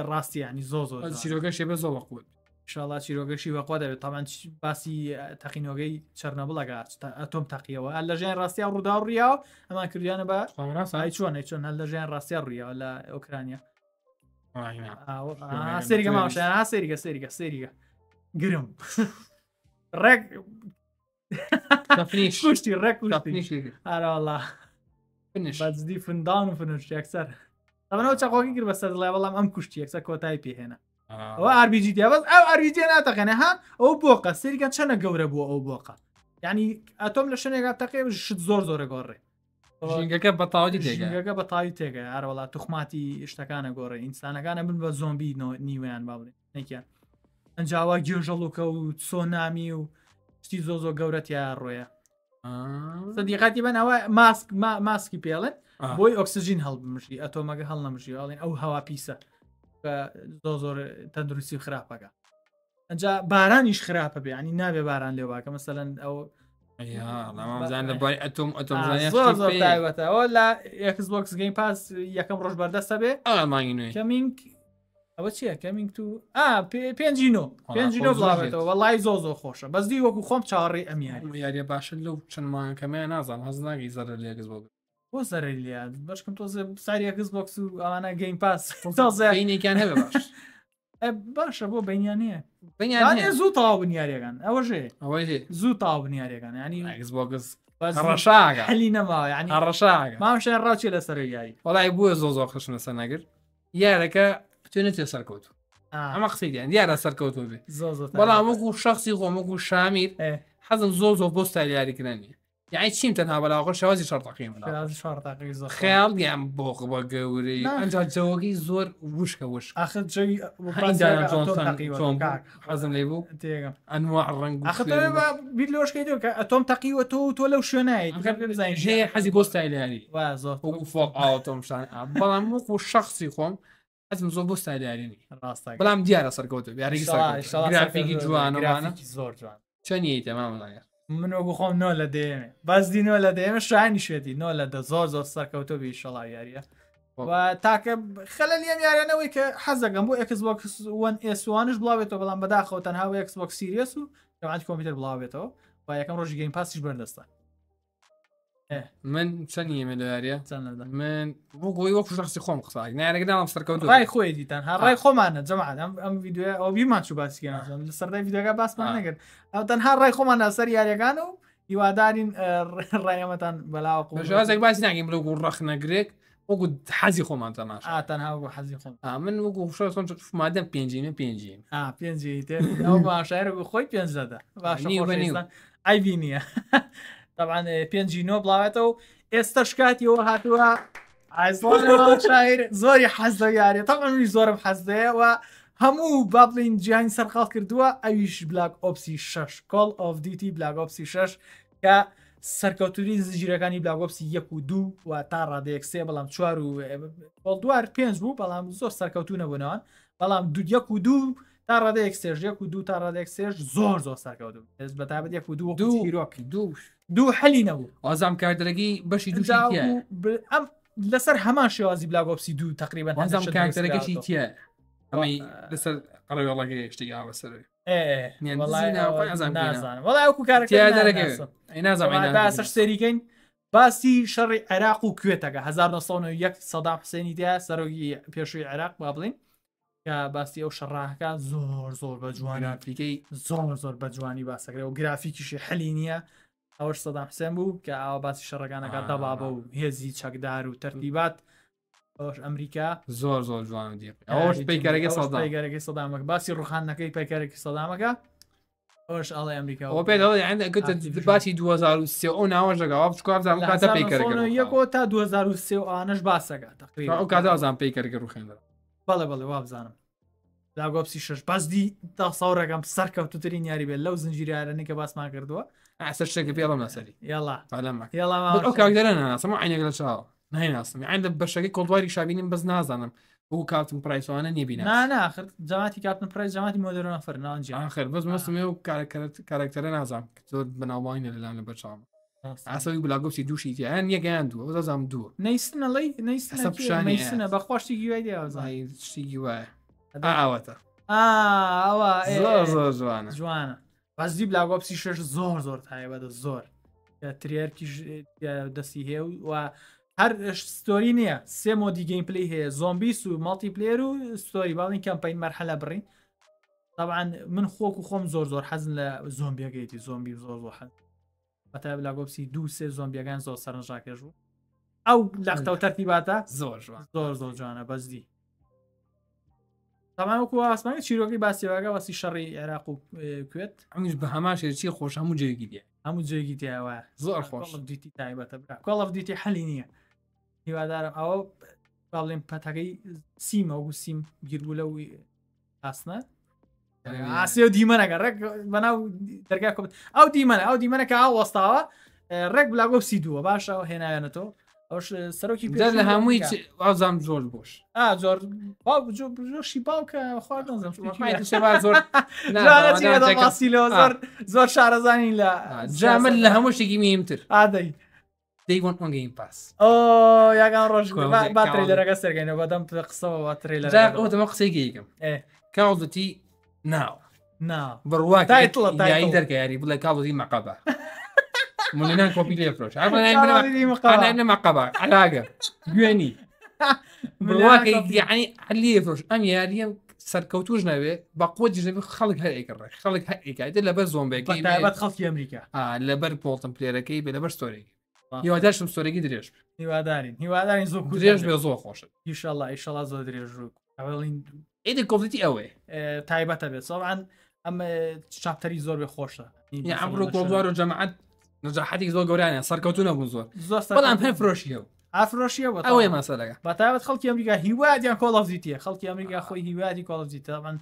ڕاستیانی زۆ زۆر چیرۆگەشێ بە زۆر وەقوت شڵا چیرۆگەشی وەقوا دەبێت تامان باسی تەقینۆگەی چەرنە بڵگە ئەتۆم تەقیەوە هەل لە ژیان ڕاستیا ڕوودا ڕیاوە ئەمان کردیانە بە سای چۆن چۆن هەل لە ژیان ڕاستیا ڕیاوە لە ئۆکرانیا سریگە ماوەشە سریگە سریگە سریگە گرم ڕێک کوشتی ڕێکدی فندان و فنشتی یەکسەر ئەمەەوە چاقۆکی گر بەسەر لای بەڵام ئەم کوشتی یەکسەر کۆتایی پێهێنا ئەوە ئاربیجی دیاواز ئەو ئەریجیێ ناتەقێنە هاان ئەو بۆقە سریکە چەنە گەورە بووە ئەو بۆقە ینی ئەتۆم لە شوێنێکا تەقێ شت زۆر زۆرە گۆڕێ ژنگەکە بەتاوی تێگەکە بەتاوی تێگە هەروەڵات تخماتی شتەکانە گۆڕێ ئینسانەکانە بن بە زۆمبی نیوەیان باڵێ نەکیان ئەنجاوا گێژەڵوکە و سۆنامی و شتی زۆ زۆ گەورەت یا ڕۆیە سەدیقاتی بەن ئەوە ماسک ماسکی پێڵێن بۆی ئۆکسسیژین هەڵبمشی ئەتۆمەگە هەڵ نەمژیڵێن ئەو هەوا پیسە زۆ زۆر تەندروستی خراپەکە ئەجا بارانیش خراپە بێ ینی نابێ باران لێواکە مەسەەن ئەو ئەتۆم ئەتۆمەوە لە یەکس بۆکس گەیم پاس یەکەم ڕۆژ بەردەستە بێ ئەمانگی نوێ کەمینگ ئەوە چییە کەمینگ تو پێنجینۆ پێنجینۆ بڵاوێتەوە وەڵی زۆ زۆ خۆشە بەزدی وەکو خۆم چاڕی ئەمیانی یاریە باشن لەو چندمان کەمەیە نازان هەز ناگی زەرە لێگز بۆ بۆ زەرە لیان بەشکم تۆ ساریەکەس بۆکس و ئەوانە گەین پاس زینێکیان هەبێ باش باشە بۆ بەینیانەیە بەینیانە زوو تاوا بنیارەکان ئەوەژێ ئەوەی زوو تاوا بنیارەکان ینی ئەگز بۆگز ڕەشاگە هەلی نەما ینی ڕەشاگە مامشێن ڕاوچی لەسەر یاری وەڵی بووە زۆ زۆ خشنە سەنەگر یارەکە چونێتی سەرکەوت ئەمە قسەی دیان دیارە سەرکەوتوێ بەڵام وەکو شخصی خۆم وەکو شامیر حەزم زۆر زۆر بۆ ستایل یاریکردنی یعنی چیم تەنها بەلاخۆ شێوازی شارتەقی خیال دیان بۆ بە گەوری ئەجا جەوەگی زۆر وشکە وش حەزم لێ بوو ئەنوا ڕنگ بیلۆشکی کە ئەتۆم تەقیوە تۆ تۆ لەو شوێنایی حەزی بۆستایلاری فۆ ئاوتۆم شان بەڵام وەکو شخصی خۆم حزم زۆر بۆ ستادارینی ڕاستە بەڵام دیارە سەرکەوت یاریگرافیکی جوانە زۆر جوان چەنی تەمامڵە منۆ بخۆم نۆ لە دێمێ بەزدی نۆ لە دێمە شانی شوێتی نۆ لە دە زۆر زۆر سەرکەوتۆ بی شەڵا یاریە تاکە خەلە لیم یاریانەوەی کە حەزەکەم بۆ ئەکسبکسوان ئێسوانش بڵاوێتەوە بەڵام بەداخەوتەن هاو ئەکسبک سیریس و جوان کۆمپیوتر بڵاوێتەوە با یەکەم ڕۆژی گەین پاسیش بەردەستان من چەند ئێمە لەیارە من بۆ گۆی وەکو شخصی خۆم قسای نارەگەدام سەرکەوت ڕای خۆی دیتان هەڕای خۆمانە جەمادەم ئەم ویددیو ئەو بیمان چوو باسییان لە سەردای ویددیوگە باسمان نەگرن ئەو تەنها ڕای خۆمانە سەر یاریەکان و هیوادارین ڕایەمەتان بەلاوەزێک باسی ناگەیم بڵ و ڕخ نەگرێک وەکو حەزی خۆمان تەماش تەنها حەزی خۆم من وەکو شۆم مادەم پێنجینە پێنجین پێنجی ئەو باششارە خۆی پێنج دەدا باش ئایبی نییە. تاوان پێنجی نۆ بڵاوێتەوە ئێستا شکاتیەوە هاتووە شاعر زۆری حەزە یاری تەمەوی زۆرم حەزدەیەەوە هەموو بابلین جیانی سەرخال کردووە ئەویش بلاک ئۆپسی شش کۆڵ ئۆف دیتی بلاک ئۆپسی شش کە سەرکەوتوری زیجیرەکانی بلاگۆپسی یەک و دوو و تا ڕادەیەک سێ بەڵام چوار و بەڵ دووار پێنج بوو بەڵام زۆر سەرکەوتو نەبوونەوە بەڵام دو یەک و دوو تا ڕادەیەک سێژەک و دوو تا ڕادێک سێژ زۆر زۆر ساکەوتم ئەس بە تابەت یەک و دوو دووۆک دوو دوو حەلی نەبوو ئازام کاردرەگی بەشی دوو ئەم لەسەر هەمان شێوازی بلاگۆپسی دوو تقریبا ئەزام کاردرەگەشی تە ئەمەی لەسەر قەڵەوەڵگەی شتی یاوەسەر سەریکەین باسی شەڕی عێراق و کوێتەکە 1990 سەدام حسێنی دیە سەرۆکی پێشووی عێراق با بڵین کە باسی ئەو شەڕاهەکە زۆر زۆر بە جوانی ئەفریکەی زۆر زۆر بە جوانی باسەکرێ و گرافیکیشی حەلی نییە ئەوەش سەدا حسێن بوو کە ئاوا باسی شەڕەکانەکە دەبا بە و هێزی چەکدار و تەرتیبات ئەوش ئەمریکا زۆر زۆر جوان و دی ئەوش پیکارێکی سەداگەرەکەی سەدامەکە باسی ڕوخانەکەی پیکارێکی سەدامەکە ئەوش ئەڵی ئەمریکا ئەو پێ باسی 2023 ئەو ناوە ژەگەوا بچکوزان کاتە پیکەکە یەکەوە تا 2023 ئانش باسەکە تقریبا ئەو کاتە ئازان پیکەرگە ڕوخێنەوە بەڵێ بەڵێ وابزانم داگۆپسی شش باز دی تا ساوڕێکم سەرکەوتترین یاری بێت لەو زنجیرارەنی کە باسمان کردووە ئاسەر شتێک پێڵم نەسەری یاڵاڵەکەسەمە عینێک لە چاوە نایناسم عندە بەشەکە کۆڵواری شابینیم بەس نازانم بۆ کاتم پرایسوانە نبینناخر جااتی کاتن پرای جااتی مۆدرۆنە فەرناانجی آخر بەس مەسم و کارکتەرە نازانم زۆر بەناوانی لەلام لە بەچامە ئاسەوی بلاگۆپسی دووشی تیان یەکیان دووە دەزام دووە نەیسنە لەی نەیسە پیشانە بەخواشتی گوێ دێشتی وایە ئاوەتە ئەوە زۆر جوانە جوانە بەزی بلاگۆپسی شش زۆر زۆر تایبەدە زۆر تریەرکی دەستی هێ و هەر ستۆری نییە سێ مۆدی گەیم پلی هەیە زۆمبیس و ماڵتی پلێر و ستۆری باڵین کەمپین مەرحەلە بڕین طبعاان من خۆک و خۆم زۆر زۆر حەزن لە زۆمبیەکەیتی زۆمبی زۆر زۆر حەز بەتە لاگۆپسی دو سێ زۆمبیەکان زۆر سەرنجاکەژ و ئەو لەختە و تەرتیباتە زۆر زۆر زۆر جوانە بەزدی تەماوەکو ئاسمانی چیرۆکی باسیێواگە وەسی شەڕی عێراق و کوێت ئەمیش بە هەماشێکی خۆش هەموو جێگی دێ هەموو جێگی تیاوە زۆر خۆش دیتی تایبەتە کۆڵف دیتی حەلی نییە هیوادارم ئەوە باڵێن پەتەکەی سیمە و سیم گیربوو لە ئاسنە ئاسی و دیمەنەکە ڕێک بەناو دەرگا کوبت ئەو دیمەنە ئەو دیمەنەکە ئاو وەستاوە ڕێک بلاگۆ سی دووە باشەوە هێنایەنەتەوە سەرۆکی لە هەمووی ئازام زۆر بۆش زۆر زۆرشی باوکە زۆر شارەزانی لە جامل لە هەموو شتێکی میمتر ئادەی دەیوان ئۆنگەین پاس یاگان ڕۆژ باتری لەرەگە سەرگەینەوە بەدەم قسەەوە تریلەمە قسەیگەیکم کاڵدەتی ناو ناو بڕواک دەرکە یاری بڵێ نبي بقوة منان کۆپی لێ فرۆش منە مەقابە علاگە گوێنی بڕواکەیعنی علی فرۆش ئەم یاریە سەرکەوتوش نەوێ بە قۆ جنەوە خەڵک هەرێکڕێ خەڵک هەیکایت لەبەر زۆمبێکی خەڵکی ئەمریکا لەبەر پۆڵتم پلێرەکەی بە لەبەر سۆرێکی هیواداشم سۆرەی درێژ هیوادارین هیوادارین زۆ ان شاء الله ان شاء الله زۆ درێژ ئەوڵین ئیدە گفتتی ئەوێ تایبەتە بێت ساڵان ئەمە چاپتەری زۆر بێ خۆشە ئەمڕۆ کۆدوار و جەماعات نجاحاتی زۆر گەورانە سەرکەوتو نەبوون زۆر زۆرستەڵام هەر فرۆشیە و ئافرۆشیەوە ئەوەی مەسەلەکە بەتابەت خەڵکی ئەمریکا هیوادیان کۆڵەزییتە خەڵکی ئەمریکا خۆی هیوادی کۆڵەزییتە من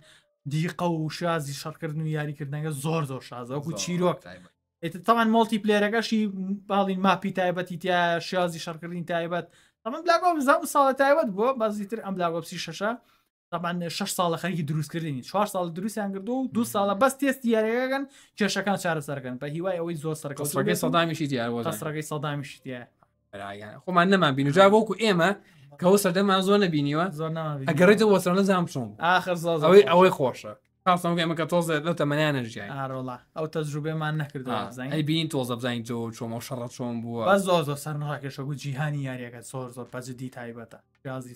دیقە و شازی شەڕکردن و یاریکردنەکە زۆر زۆر شازەوەکو چیرۆک تاوان مڵتی پلێرەکەشی باڵین ماپی تایبەتی تیا شازی شەڕکردنی تایبەت ئەمە بلاگۆ بزان و ساڵە تایبەت بۆ بەزیتر ئەم بلاگۆپسی شەشە طبعاان شش ساڵە خەرکی دروستکردنی چوار ساڵ دروستیان کردو و دو ساڵە بەس تێست دیارەکەن کێشەکان چارە سەرکەن بە هیوای ئەوەی زۆر سەرکەسڕگەی سەدامیشی دیارەوەڕگەی سەدامیش خۆمان نەمان بین جا وەکو ئێمە کەەوە سەردەمان زۆر نەبینیوە زۆر ئەگەڕێتە وەسەر نەزانام چۆن ئاخر ئەوەی ئەوەی خۆشە ئەمە کە تۆز لە تەمەیانە ژیان ئەو تەجروبێمان نەکردی بین تۆزە بزانین تۆ چۆمە شەڕە چۆن بووە زۆ زۆر سەرڕاکێشەگو جیهانی یاریەکە زۆر زۆر پەجدی تایبەتە گازی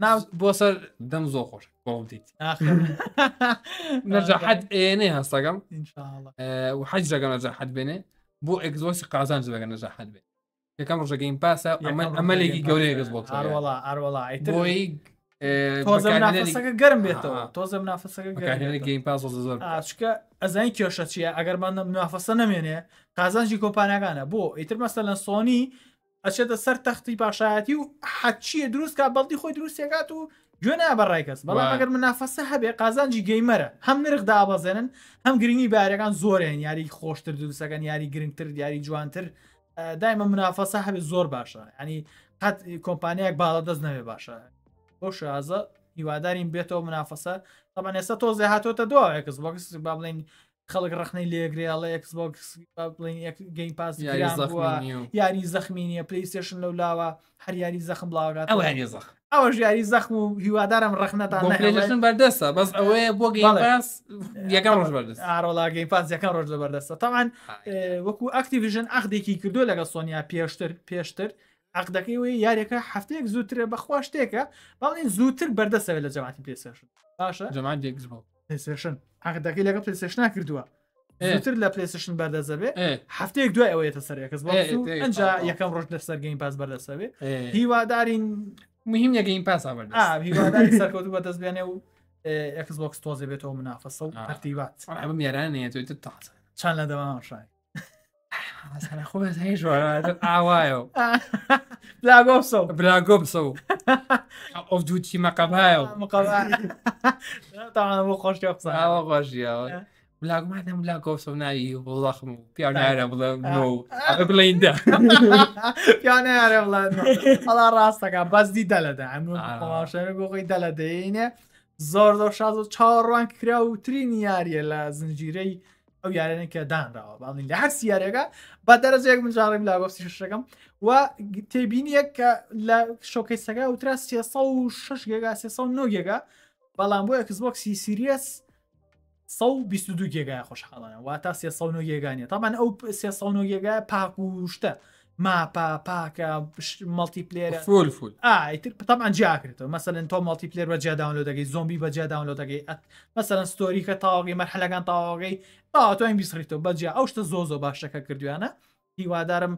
نعم بوصل دم زوخر قوم ديت نرجع حد ايني هسا قام ان شاء الله آه، وحج رقم نرجع حد بيني بو اكزوس قازان جبا نرجع حد بيني كم رجع جيم باسا اما امل يجي جولي اكس بوكس ار والله ار والله إيه، بوي تۆزە منافسەکە گەرم بێتەوە تۆزە منافسەکە گەرم پاس چکە ئەزانی کێشە چیە ئەگەر من منافسە نامێنێ قازانجی کۆمپانیەکانە بۆ بو مەسە مثلا سوني ئەچێتە سەر تەختی باشایەتی و حەچیە دروست کا بەڵدی خۆی دروستێکات و گوێنە بەڕای کەس بەڵام ئەگەر منافەسە هەبێ قازانجی گەیمەرە هەم نرخ دابەزێنن هەم گرنگی بارەکان زۆرێن یاری خۆشتر دروستەکەن یاری گرنگتر دیاری جوانتر دایمە منافەسە هەبێ زۆر باشە ینی قەت کۆمپانیەک باڵە دەست نەوێ باشە بۆ شازە هیوادارین بێتەوە منافەسە تەمەێستا تۆ زێهاتۆتە دوایە کەس بۆ کەس با بڵین خەڵک ڕخنەی لێگریاڵە ئەکسبکس گەیم پاس یاری زەخمی نیە پلیسیشن لەو لاوە هەر یاری زەخم بڵاوات ئەو یانی زەخ ئەوە ژیاری زەخم و هیوادارم ڕخنەتان بەردەستە بەس ئەوەیە بۆ گەیمپاس یەکەم ڕۆژ بەردەست ئاڕۆڵا گەیمپاس یەکەم ڕۆژ لە بەردەستە تاوان وەکو ئەکتیڤژن ئەخدێکی کردو لەگە سۆنیا پێشتر پێشتر عقدەکەی وی یاریەکە هەفتەیەک زووترە بەخوا شتێکە باڵین زووتر بەردەسەوێت لە جەماتی پێسەشن باشە جەمات یەک پلیسشن عقدەکەی لەگە پلیسش ناکردووە زووتر لە پلیسشن بەردەزەبێ هەفتەیەک دوای ئەوەیە سەر کەس ئەجا یەکەم ڕۆژ لە سەرگەین پاس بەردەسەوێ هیوادارین مهم یەگەین پاس سەرکەوت بە دەستبێنێ و ئەکس بۆکس تۆزێ بێتەوە منافەسە و هەرتیبات ئەمە میێرانێت توی تازە چند لە دەوام شای مثلا خودت هیچ ئاوایە بلاگۆ بلاگۆ بسە ئۆف دووتی مەقەبایە خۆشی قسەەوە خۆشیەوە. بلاگمانم بلاگۆسم نایی وڵاخم و پیانایرە بڵێ بڵیندا پیانایرە بڵێن هەڵا ڕاستەکە بەس دیدە لەدا ئەمڕۆشەرە گۆقی دەلەدەینێ زۆر زۆر شاز و چاڕوان کرا و ترین یاریە لە زنجیرەی ئەو یارێنە کە دانراوە باڵین لە هەر سیارێکە بە دەرەجێک منجارڕیم لا بەسی شەکەم و تێبینیەک کە لە شۆکەیسەکە وترا 6 گگا 9 گگا بەڵام بۆ ئەکسبکسی سیریس 22 گگای خۆشحاڵانە وا تا 3 گگانە تامان ئەو 3 گگای پاکوشتە ماپا پاکە مڵتی پلێر فول فول ئایتر تەمان جیاکرێتەوە مەسەن تۆ مڵتی پلێر بەجیا داونلۆدەگەی زۆمبی بەجیا داونلۆدەگەی مەسەن ستۆری کە تاواگەی مەرحلەکان تاواگەی تا تۆین بیسڕیتەوە بەجیا ئەو شتە زۆ زۆ باشەکە کردویانە هیوادارم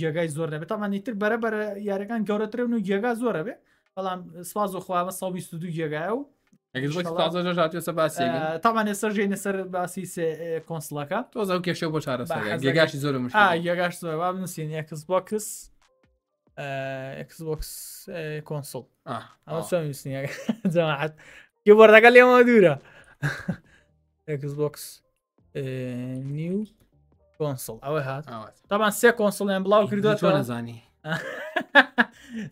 گێگای زۆر نەبێت تامانی تر بەرە بەرە یارەکان گەورەترێن و گێگا زۆرە بێ بەڵام سواز و خواوە 122 گێگایە و Ek eh, e zbëk fazë jo jati ose pasi. Ë, tamam ne sërgjë ne sër pasi se konsullaka. To za u ke shëu bosha rasa. Ja gash i zorë mushkë. Ah, ja gash zorë. Vabë Ah, sinë ek zbëk kës. Ë, ek zbëk e konsull. Ah. Ama sëmë sinë ja. Jamaat. Ki borda kali më dyra. Ek zbëk e new konsull. Ave hat. Tamam se konsullën blau kërdo të. Çfarë zani?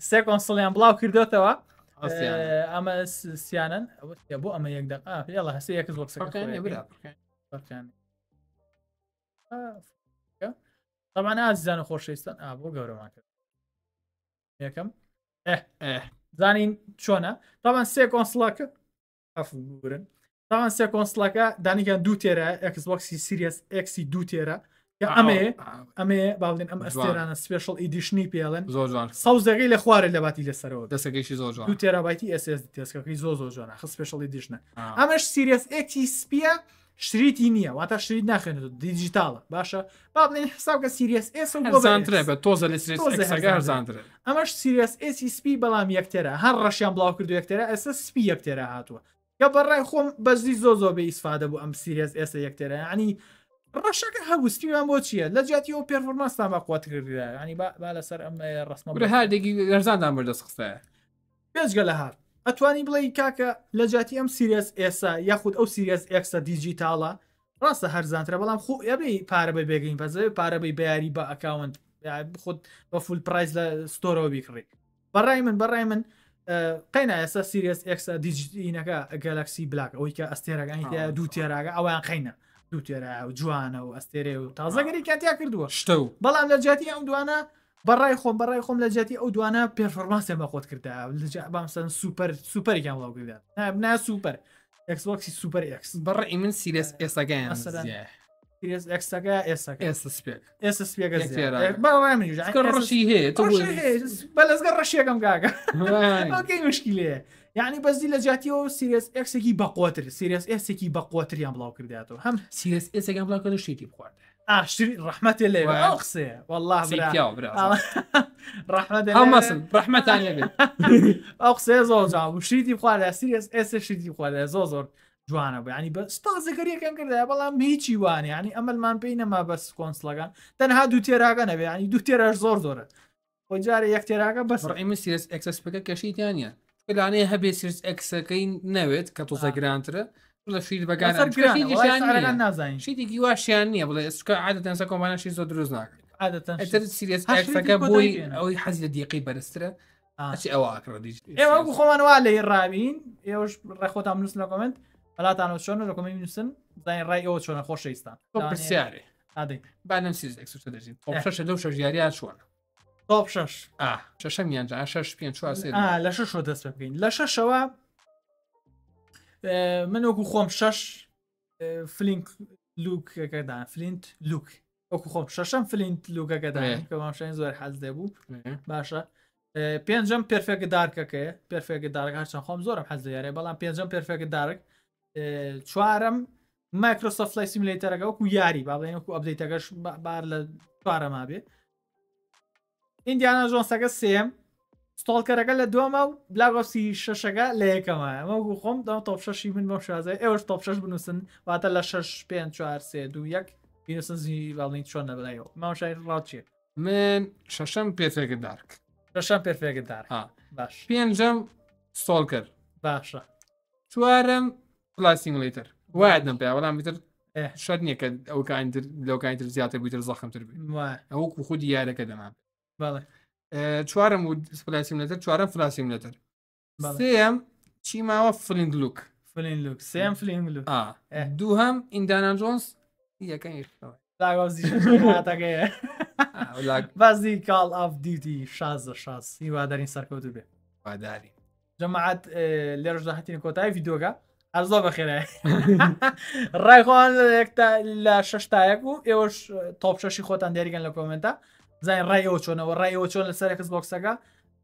Se konsullën blau kërdo të. Ah. ئەمە سیانن بۆ ئەمە یەک دەقاڵ هەس یەک زۆر تەمان ئازیزانە خۆشەویستان ئا بۆ گەورەمان کرد یەکەم زانین چۆنە تاوان سێ کۆنسڵاکە ئەفورن تاوان سێ کۆنسڵەکە دانیگەن دوو تێرە ئەکسبکسی سیرس ئەکسی دوو تێرە ئەمێ ئەمێ باڵێن ئەم ئەستێرانە سپێشل ئیدیشنی پێڵێن زۆرجان سەوزەکەی لە خوارێ لە باتی لەسەرەوە دەسەکەیشی زۆر دو تێرابایتی ئسS تێسکەکەی زۆ زۆر جوانە خ سپێشلی دیشنە ئەمەش سیرس ئەتی سپیە شریتی نییە واتە شریت ناخێنێت دیجیتالە باشە با بڵێن حساوکە سیرس ئسزانترێ بە تۆزە لەزانتر ئەمەش سیرس ئسیسپی بەڵام یەکتێرە هەر ڕەشیان بڵاو کردو یەکتێرە ئەس سپی یەکتێرە هاتووە یا بەڕای خۆم بەزی زۆ زۆ بە ئیسفادە بوو ئەم سیرس ئێستا یەکتێرە ینی ڕەشەکە هەوسیوان بۆ چییە لە جااتی ئەو پێفۆمانستان بە قوتگردا ینی با لەسەر ئەم ڕستمە بە هەردێکی گەرزاندان بەردەست قسە پێشگە لە هاات ئەتوانی بڵێ کاکە لە جااتی ئەم سیرس ئێسا یاخود ئەو سیرس ئەکسە دیجیتاڵە ڕاستە هەرزانترە بەڵام خۆ ئەبی پارە بە بێگەین بەزەوێ پارە بەی بەیاری بە ئەکاونت خود بە فول پرایز لە ستۆرەوە بیکڕی بەڕای من بەڕای من قەینا ئێستا سیرس ئەکسە دیجیینەکە گەلکسی بلاک ئەوی کە ئەستێرەکانی دوو تێراگە ئەویان خینە دووتێرە و جوانە و ئەستێرێ و تازەگەری کاتیا کردووە شتە و بەڵام لە جاتی ئەم دوانە بەڕای خۆم بەڕای خۆم لە جاتی ئەو دوانە پێفرماسیە بەخۆت کردا بامسن سوپەر سوپەرێکیان بڵاو کرددا نا سوپەر ئەکسواکسی سوپەر ئەکس بەڕی من سیرس ئێساگەیان ڕشی هەیە بەلزگە ڕەشیەکەم گاگە مشکی لێ یعنی يعني بەزی لە جاتیەوە سیرس ئەکسێکی بەقوتر سیرس ئەسێکی بەقوتریان بڵاو کرداتەوە هەم سیرس ئەسێکیان بڵاو کرد شتی بخواردە آه، رحمة الله لێ قسێ والله ڕحمەت ڕحمەتان ئەو قسێ زۆر جاام شیتی بخواردە يعني بس شیتی زكريا كان زۆر جوانە بە ینی بە ستازەکەریەکەم کردە بەڵام هیچی وانێ يعني ینی ئەمەلمان پێی نەما بەس کۆنسلەکان تەنها دوو يعني تێراگە نەبێ ینی دوو تێراش زۆر زۆرە خۆجارە یەک سيريس اكس اس بكا كشي کەشیتیانە لانەیە هەبێ سرس ئەکسەکەی شيء زود روزناك عاده لە شیر اكس نازانین شیدێکی واشیان نییە بڵێ سکە عادەتەنسە کۆمانشی زۆر دروست ناکەین سیرەکە بۆی ئەوەی حەزی لە دیقی بەرزترە ئەچی ئەوە ئاکڕدیش ئێوە خۆمانەوە لە ڕابین ئێوەش ڕێخۆتان نووسن لە کمنت بەلاتان چۆن لە کۆمی نووسن زانین ڕای ئەوە چۆنە خۆشەویستان پرسیارێ بانم سیز ئەکسوتە دەژین خۆشە شو جاري چۆنە تاپ شش شش میان شش پێ لە شش دەست بکەین لە ششەوە من وەکو خۆم شش فلینک لوکەکەدا فلینت لوک وەکو خۆم ششم فلینت لوکەکەدا کەماشین زۆر حەز دەبوو باشە پێنجم پرفێکە دارکەکەی پرفێکە دارک هەرچەند خۆم زۆرم حەز یارێ بەڵام پێنجم پرفێکە دارک چوارم مایکرۆسۆفت لای سیملیتەرەکە وەکو یاری با بڵێن وەکو ئەبدەیتەکەش بار لە چوارە ما بێ ئیندیانا ژۆنسەکە سێم ستۆڵکەرەکە لە دومە و بلاگۆسی شەشەکە لە یەکەمە ئەمەگو خۆم دا تۆپ شەشی من بۆ شازە ئێوەش تۆپ شش بنووسن واتە لە شش پێ چوار سێ دو یەک پێسنزی باڵنی چۆن نەبلایەوە ماوشای ڕاوچێ من شەشەم پێفێگە دارک شەشەم پێفێگە دار باش پێنجەم ستۆڵ کرد باشە چوارم پلاسینگلیتر وایە نم پێ وەڵام بتر شەر نییە کە ئەو کاینتر لەوکانتر زیاتر بیتر زەخمتر بێت ئەوەکو خودی یارەکە دەمان چوارم و فلاسیملەتەر چوارە فلاسیملەتەر سێم چی ماوە فلینگ لوک فلین لوک سم فلینگ لوک دوو هەم ئیندانان جۆنس یەکەنیەوە بازی کاڵ ئاف دیوتی شازە شاز هیوادارین سەرکەوت بێ واداری جەماعات لێرەژدا هەتین کۆتای یددیۆگە ئەزۆ بەخێرە ڕایخواان لە شش تایەک و ئێوەش تۆپ شەشی خۆتان دەریگەن لە کۆمنتە زای ڕێەوەچۆنەوە ڕێەوەچۆن لەسەر ئەکس بۆکسەکە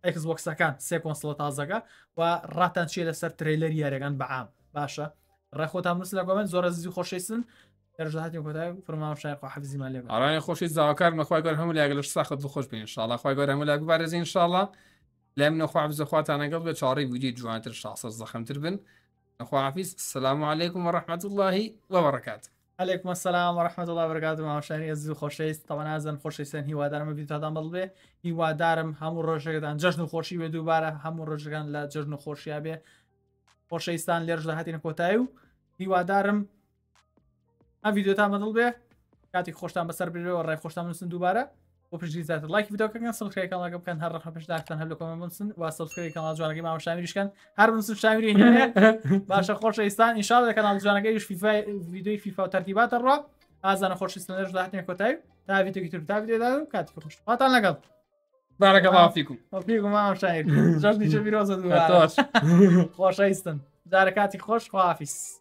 ئەکس بۆکسەکان سێ کۆنسڵە تازەکە و ڕاتان چیە لەسەر تریلەر یاریەکان بەعام باشە ڕێخۆتان مس لە گۆمن زۆرە زی خۆشەیسن هاتی کۆتای فرمان شای حفزیمان لێ ئارانی خۆشی زاواکار مەخوای گەر هەموو لاگەلش ساخت خۆش بین شاءڵ خخوای گەۆر هەموو لاگ بارێزین شاءڵە لەم نەخواابزەخواتانەگەڵ بە چاڕی ویدی جوانتر شاسە زەخمتر بن نەخواافیز سلام عليكم ورحمة الله وبركاته عليكم السلام ورحمة الله وبركاته مامۆشاری ئەز و خۆشەویست تەوانازم خۆشەویستن هیوادارمە بیتادان بڵ بێ هیوادارم هەموو ڕۆژەکەدان جەژن و خۆشی بێ دووبارە هەموو ڕۆژەکان لە جژن و خۆشییا بێ خۆشەویستان لێرج لە هاتیینە کۆتایی و هیوادارم ئەم یددیوتان بەدڵ بێ کاتی خۆشتان بەسەر بێەوە ڕای خۆشتان نووسن دووبارە بپشت لایک ویدیو کردن سابسکرایب کردن لایک بکن هر رقم پشت کن هر لکم بنسن و سابسکرایب کانال جوانگی ما شاملش کن هر بنسن شاملی نه باشه خوش ایستان انشالله کانال الله کانال یوش فیفا ویدیوی فیفا و ترتیبات رو از آن خوش استان رو حتمی کوتاه تا ویدیو کی تا ویدیو دادم کاتی خوش نگاه. لگل بارک الله فیکم وفیکم ما شایف نیچه ویروس دوباره. خوش داره کاتی خوش خواهیس